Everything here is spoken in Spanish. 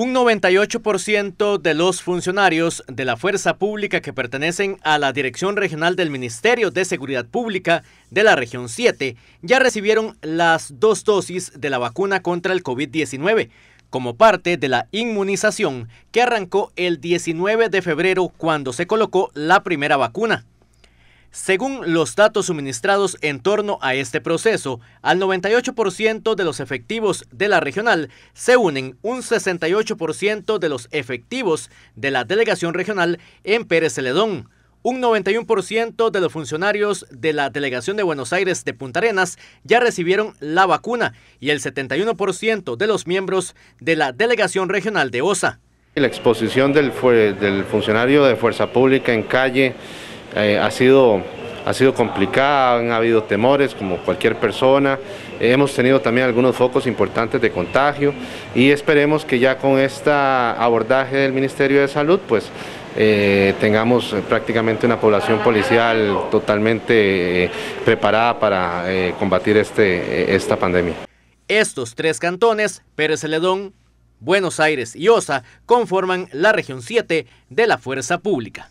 Un 98% de los funcionarios de la fuerza pública que pertenecen a la Dirección Regional del Ministerio de Seguridad Pública de la Región 7 ya recibieron las dos dosis de la vacuna contra el COVID-19 como parte de la inmunización que arrancó el 19 de febrero cuando se colocó la primera vacuna. Según los datos suministrados en torno a este proceso, al 98% de los efectivos de la regional se unen un 68% de los efectivos de la delegación regional en Pérez Celedón, un 91% de los funcionarios de la delegación de Buenos Aires de Punta Arenas ya recibieron la vacuna y el 71% de los miembros de la delegación regional de OSA. La exposición del, del funcionario de Fuerza Pública en calle eh, ha, sido, ha sido complicada, han habido temores como cualquier persona, eh, hemos tenido también algunos focos importantes de contagio y esperemos que ya con este abordaje del Ministerio de Salud, pues eh, tengamos prácticamente una población policial totalmente preparada para combatir este, esta pandemia. Estos tres cantones, Pérez Celedón, Buenos Aires y Osa, conforman la región 7 de la Fuerza Pública.